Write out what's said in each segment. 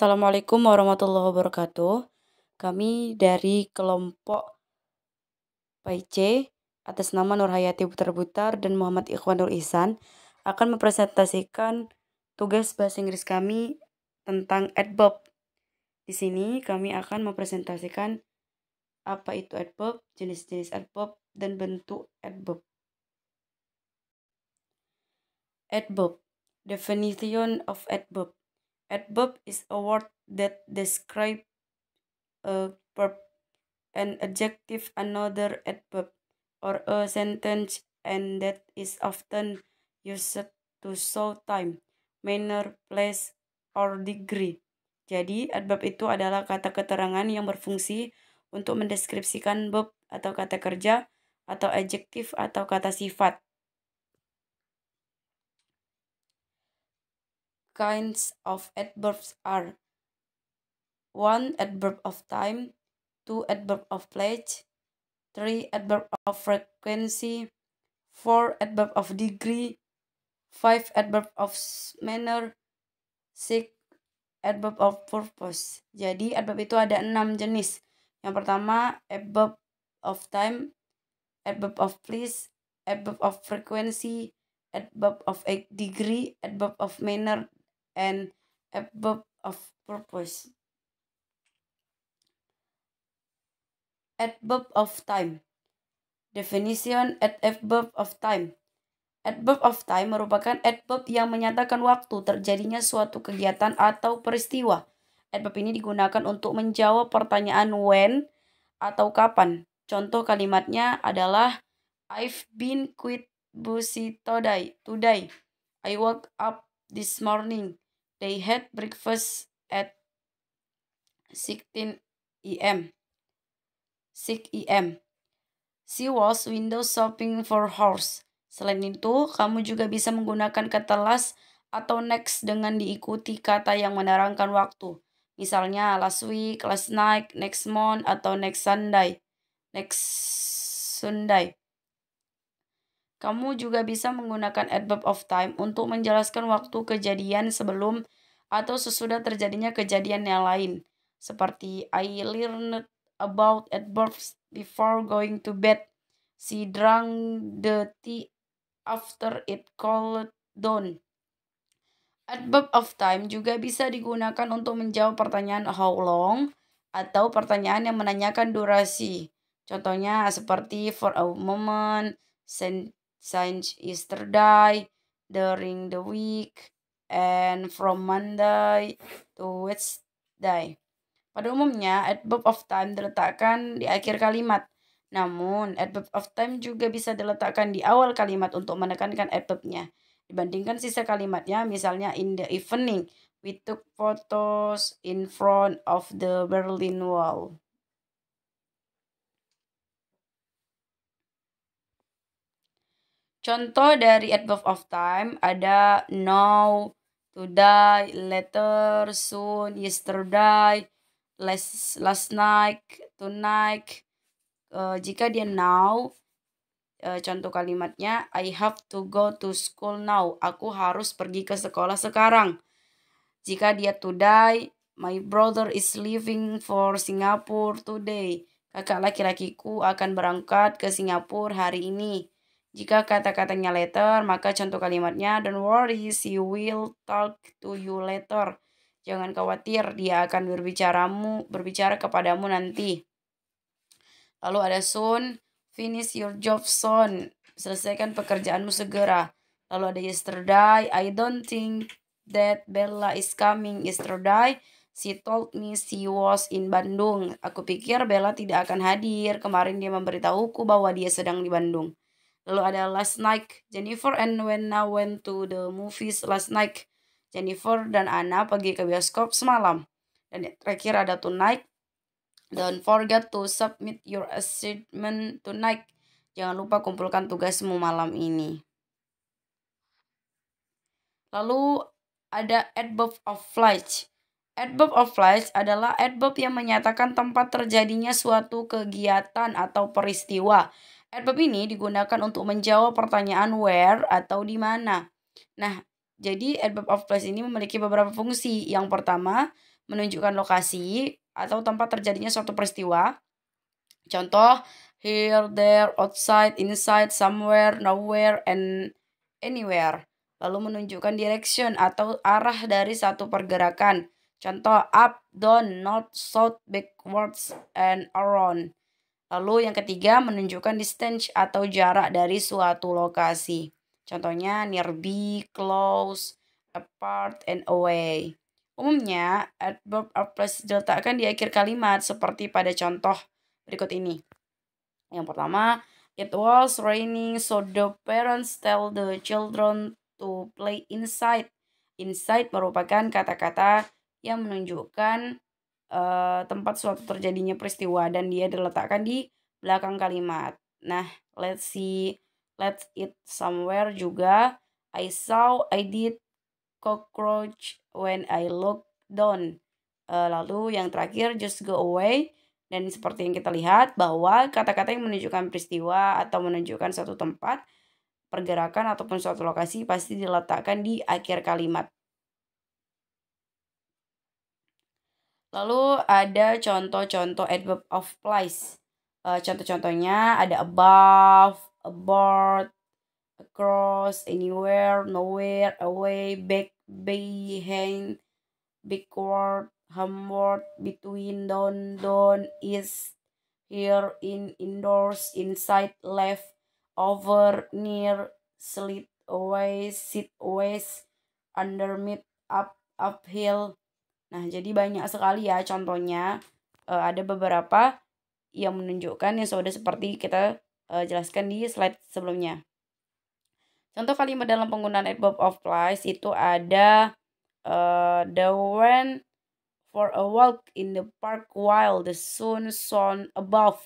Assalamualaikum warahmatullahi wabarakatuh. Kami dari kelompok PC atas nama Nur Hayati Butar-Butar dan Muhammad Nur Ihsan akan mempresentasikan tugas bahasa Inggris kami tentang adverb. Di sini kami akan mempresentasikan apa itu adverb, jenis-jenis adverb, dan bentuk adverb. Adverb, definition of adverb Adverb is a word that describes a verb, an adjective, another adverb, or a sentence, and that is often used to show time, manner, place, or degree. Jadi, adverb itu adalah kata keterangan yang berfungsi untuk mendeskripsikan verb atau kata kerja atau adjektif atau kata sifat. kinds of adverbs are one Adverb of time two Adverb of place, three Adverb of frequency four Adverb of degree five Adverb of manner six Adverb of purpose Jadi adverb itu ada enam jenis Yang pertama adverb of time adverb of place, adverb of frequency, adverb of degree, adverb of manner, and above of purpose adverb of time definition adverb of time Adverb of time merupakan adverb yang menyatakan waktu terjadinya suatu kegiatan atau peristiwa. Adverb ini digunakan untuk menjawab pertanyaan when atau kapan. Contoh kalimatnya adalah I've been quit busy today. Today I woke up this morning. They had breakfast at 16 a.m. 6 a.m. She was window shopping for horse. Selain itu, kamu juga bisa menggunakan kata last atau next dengan diikuti kata yang menerangkan waktu. Misalnya last week, last night, next month, atau next Sunday. Next Sunday. Kamu juga bisa menggunakan adverb of time untuk menjelaskan waktu kejadian sebelum atau sesudah terjadinya kejadian yang lain. Seperti I learned about adverbs before going to bed. She drank the tea after it cooled down. Adverb of time juga bisa digunakan untuk menjawab pertanyaan how long atau pertanyaan yang menanyakan durasi. Contohnya seperti for a moment, since yesterday, during the week, and from Monday to Wednesday. Pada umumnya, adverb of time diletakkan di akhir kalimat. Namun, adverb of time juga bisa diletakkan di awal kalimat untuk menekankan adverbnya. Dibandingkan sisa kalimatnya, misalnya in the evening, we took photos in front of the Berlin Wall. Contoh dari adverb of time ada now, today, later, soon, yesterday, last, last night, tonight. Uh, jika dia now, uh, contoh kalimatnya I have to go to school now. Aku harus pergi ke sekolah sekarang. Jika dia today, my brother is leaving for Singapore today. Kakak laki-lakiku akan berangkat ke Singapura hari ini. Jika kata-katanya later, maka contoh kalimatnya Don't worry, she will talk to you later. Jangan khawatir, dia akan berbicaramu, berbicara kepadamu nanti. Lalu ada soon, finish your job soon. Selesaikan pekerjaanmu segera. Lalu ada yesterday, I don't think that Bella is coming yesterday. She told me she was in Bandung. Aku pikir Bella tidak akan hadir. Kemarin dia memberitahuku bahwa dia sedang di Bandung lalu ada last night Jennifer and when went to the movies last night Jennifer dan Anna pergi ke bioskop semalam dan terakhir ada tonight don't forget to submit your assignment tonight jangan lupa kumpulkan tugasmu malam ini lalu ada adverb of flight Adverb of flight adalah adverb yang menyatakan tempat terjadinya suatu kegiatan atau peristiwa Adverb ini digunakan untuk menjawab pertanyaan where atau di mana. Nah, jadi adverb of place ini memiliki beberapa fungsi. Yang pertama, menunjukkan lokasi atau tempat terjadinya suatu peristiwa. Contoh, here, there, outside, inside, somewhere, nowhere, and anywhere. Lalu menunjukkan direction atau arah dari satu pergerakan. Contoh, up, down, north, south, backwards, and around. Lalu yang ketiga menunjukkan distance atau jarak dari suatu lokasi. Contohnya nearby, close, apart, and away. Umumnya, adverb plus diletakkan di akhir kalimat seperti pada contoh berikut ini. Yang pertama, it was raining so the parents tell the children to play inside. Inside merupakan kata-kata yang menunjukkan Eh, tempat suatu terjadinya peristiwa dan dia diletakkan di belakang kalimat. Nah, let's see, let's eat somewhere juga. I saw, I did cockroach when I looked down. Uh, lalu yang terakhir just go away. Dan seperti yang kita lihat bahwa kata-kata yang menunjukkan peristiwa atau menunjukkan suatu tempat, pergerakan ataupun suatu lokasi pasti diletakkan di akhir kalimat. Lalu ada contoh-contoh adverb of place. Uh, eh, contoh-contohnya ada above, aboard, across, anywhere, nowhere, away, back, behind, backward, homeward, between, down, down, east, here, in, indoors, inside, left, over, near, slit away, sit west, under, mid, up, uphill, Nah, jadi banyak sekali ya contohnya. uh, ada beberapa yang menunjukkan yang sudah seperti kita uh, jelaskan di slide sebelumnya. Contoh kalimat dalam penggunaan adverb of place itu ada uh, the went for a walk in the park while the sun shone above.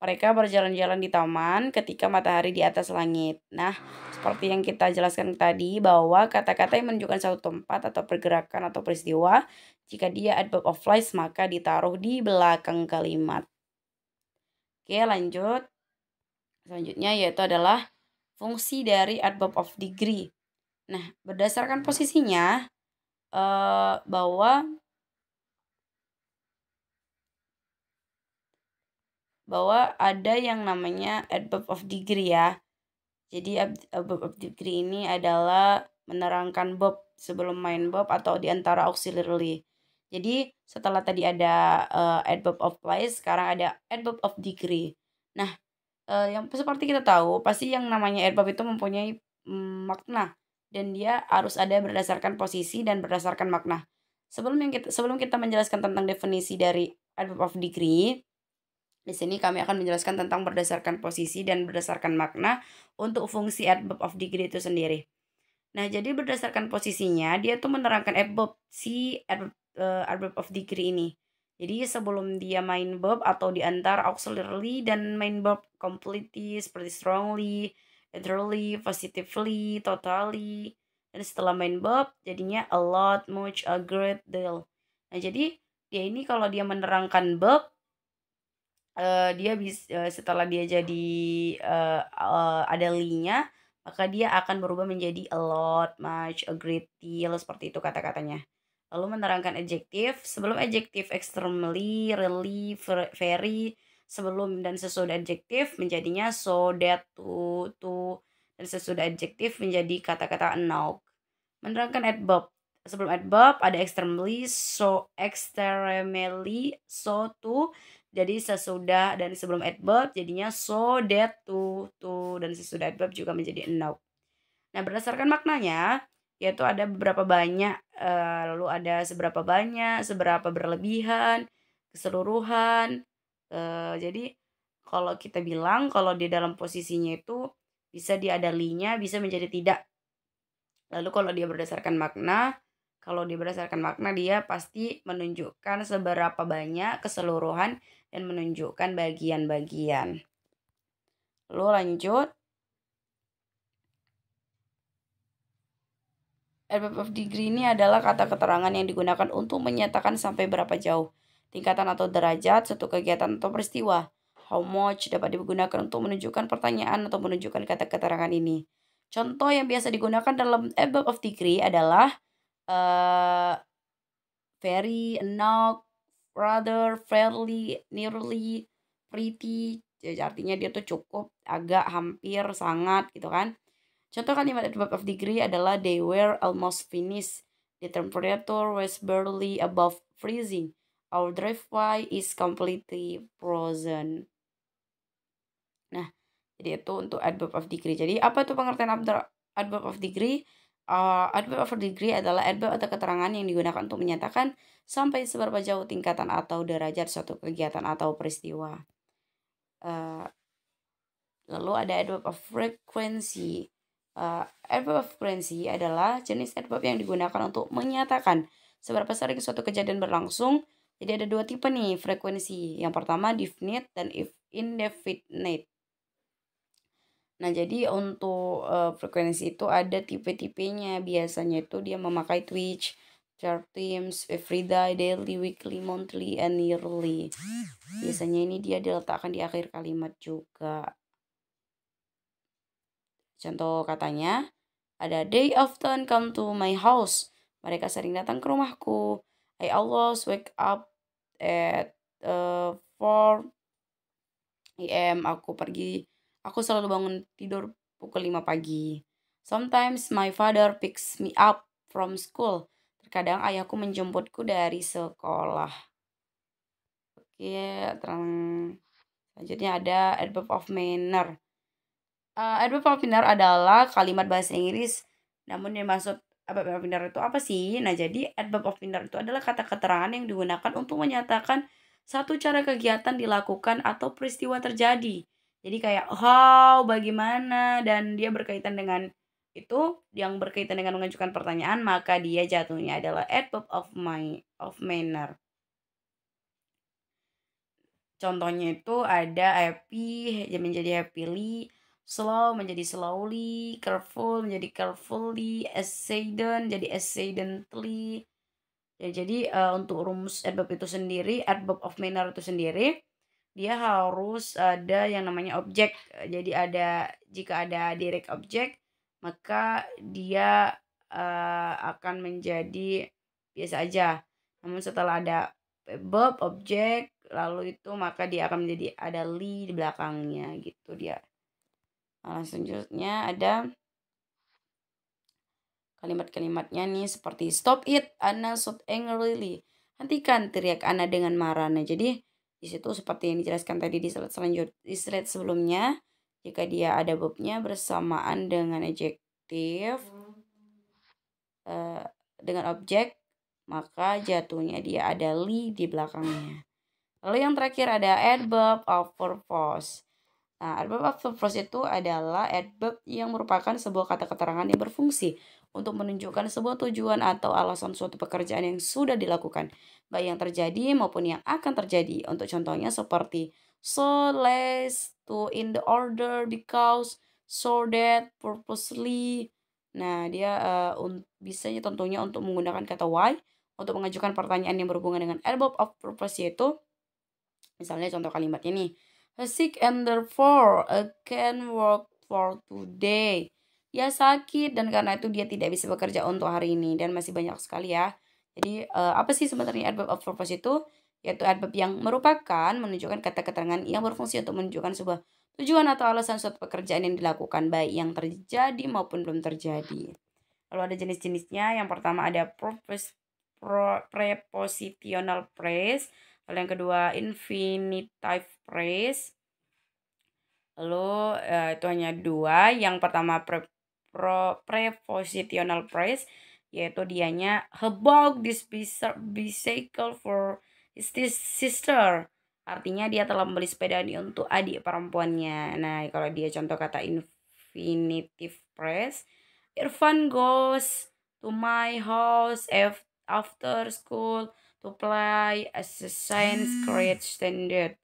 Mereka berjalan-jalan di taman ketika matahari di atas langit. Nah, seperti yang kita jelaskan tadi bahwa kata-kata yang menunjukkan satu tempat atau pergerakan atau peristiwa jika dia adverb of place, maka ditaruh di belakang kalimat. Oke, lanjut. Selanjutnya yaitu adalah fungsi dari adverb of degree. Nah, berdasarkan posisinya eh, bahwa bahwa ada yang namanya adverb of degree ya. Jadi adverb of degree ini adalah menerangkan bob sebelum main bob atau di antara auxiliary. Jadi setelah tadi ada uh, adverb of place, sekarang ada adverb of degree. Nah, uh, yang seperti kita tahu, pasti yang namanya adverb itu mempunyai mm, makna dan dia harus ada berdasarkan posisi dan berdasarkan makna. Sebelum yang kita sebelum kita menjelaskan tentang definisi dari adverb of degree, di sini kami akan menjelaskan tentang berdasarkan posisi dan berdasarkan makna untuk fungsi adverb of degree itu sendiri. Nah, jadi berdasarkan posisinya, dia tuh menerangkan adverb si adverb uh, eh, adverb of degree ini. Jadi sebelum dia main verb atau diantar auxiliary dan main verb completely seperti strongly, entirely, positively, totally. Dan setelah main verb jadinya a lot, much, a great deal. Nah jadi dia ini kalau dia menerangkan verb uh, eh, dia bisa uh, eh, setelah dia jadi uh, uh, ada linya maka dia akan berubah menjadi a lot, much, a great deal seperti itu kata-katanya. Lalu menerangkan adjektif sebelum adjektif extremely, really, very, sebelum dan sesudah adjektif menjadinya so, that, to, to dan sesudah adjektif menjadi kata-kata now. Menerangkan adverb. Sebelum adverb ada extremely, so, extremely, so, to. Jadi sesudah dan sebelum adverb jadinya so, that, to, to dan sesudah adverb juga menjadi now. Nah, berdasarkan maknanya, yaitu ada beberapa banyak uh, lalu ada seberapa banyak seberapa berlebihan keseluruhan uh, jadi kalau kita bilang kalau di dalam posisinya itu bisa diadalinya bisa menjadi tidak lalu kalau dia berdasarkan makna kalau dia berdasarkan makna dia pasti menunjukkan seberapa banyak keseluruhan dan menunjukkan bagian-bagian lalu lanjut of degree ini adalah kata keterangan yang digunakan untuk menyatakan sampai berapa jauh, tingkatan atau derajat suatu kegiatan atau peristiwa. How much dapat digunakan untuk menunjukkan pertanyaan atau menunjukkan kata keterangan ini. Contoh yang biasa digunakan dalam above of degree adalah uh, very, enough, rather, fairly, nearly, pretty. Jadi artinya dia tuh cukup, agak, hampir, sangat gitu kan. Contoh kalimat adverb of degree adalah they were almost finished. The temperature was barely above freezing. Our driveway is completely frozen. Nah, jadi itu untuk adverb of degree. Jadi apa tuh pengertian adverb of degree? Uh, adverb of degree adalah adverb atau keterangan yang digunakan untuk menyatakan sampai seberapa jauh tingkatan atau derajat suatu kegiatan atau peristiwa. Uh, lalu ada adverb of frequency. Uh, adverb of adalah jenis adverb yang digunakan untuk menyatakan seberapa sering suatu kejadian berlangsung. Jadi ada dua tipe nih frekuensi. Yang pertama definite dan if indefinite. Nah, jadi untuk uh, frekuensi itu ada tipe-tipenya. Biasanya itu dia memakai Twitch, chart teams, everyday, daily, weekly, monthly, and yearly. Biasanya ini dia diletakkan di akhir kalimat juga. Contoh katanya, ada They often come to my house. Mereka sering datang ke rumahku. I always wake up at uh, 4 a.m. Aku pergi, aku selalu bangun tidur pukul 5 pagi. Sometimes my father picks me up from school. Terkadang ayahku menjemputku dari sekolah. Oke, okay, terang. Selanjutnya ada adverb of manner uh, adverb of adalah kalimat bahasa Inggris namun yang masuk adverb of inner itu apa sih? Nah, jadi adverb of inner itu adalah kata keterangan yang digunakan untuk menyatakan satu cara kegiatan dilakukan atau peristiwa terjadi. Jadi kayak how, bagaimana dan dia berkaitan dengan itu yang berkaitan dengan mengajukan pertanyaan maka dia jatuhnya adalah adverb of my of manner. Contohnya itu ada happy menjadi happily, slow menjadi slowly, careful menjadi carefully, accident jadi accidentally. Ya, jadi uh, untuk rumus adverb itu sendiri, adverb of manner itu sendiri, dia harus ada yang namanya objek. Jadi ada jika ada direct object, maka dia uh, akan menjadi biasa aja. Namun setelah ada verb objek lalu itu maka dia akan menjadi ada li di belakangnya gitu dia Nah, selanjutnya ada kalimat-kalimatnya nih seperti stop it, Anna shout angrily. Hentikan teriak Anna dengan marah. Nah, jadi di situ seperti yang dijelaskan tadi di slide selanjut di slide sebelumnya, jika dia ada verbnya bersamaan dengan adjektif uh, dengan objek, maka jatuhnya dia ada li di belakangnya. Lalu yang terakhir ada adverb of purpose. Nah, adverb of purpose itu adalah adverb yang merupakan sebuah kata keterangan yang berfungsi untuk menunjukkan sebuah tujuan atau alasan suatu pekerjaan yang sudah dilakukan, baik yang terjadi maupun yang akan terjadi. Untuk contohnya seperti so less to in the order because so that purposely. Nah, dia eh, uh, bisanya tentunya untuk menggunakan kata why untuk mengajukan pertanyaan yang berhubungan dengan adverb of purpose yaitu misalnya contoh kalimat ini sick and therefore I can work for today. Ya sakit dan karena itu dia tidak bisa bekerja untuk hari ini dan masih banyak sekali ya. Jadi uh, apa sih sebenarnya adverb of purpose itu? Yaitu adverb yang merupakan menunjukkan kata keterangan yang berfungsi untuk menunjukkan sebuah tujuan atau alasan suatu pekerjaan yang dilakukan baik yang terjadi maupun belum terjadi. Lalu ada jenis-jenisnya. Yang pertama ada purpose prepositional phrase lalu yang kedua infinitive phrase lalu uh, itu hanya dua yang pertama pre, pro, prepositional phrase yaitu dianya hebog this bicycle for his sister artinya dia telah membeli sepeda ini untuk adik perempuannya nah kalau dia contoh kata infinitive phrase Irfan goes to my house after school to play as a science create standard.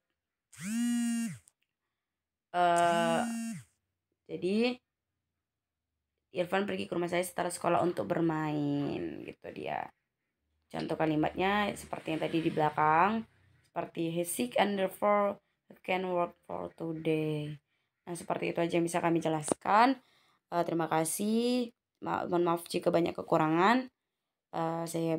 Uh, jadi Irfan pergi ke rumah saya setelah sekolah untuk bermain gitu dia. Contoh kalimatnya seperti yang tadi di belakang, seperti he sick and therefore can work for today. Nah, seperti itu aja yang bisa kami jelaskan. Uh, terima kasih. Ma mohon maaf jika banyak kekurangan. Uh, saya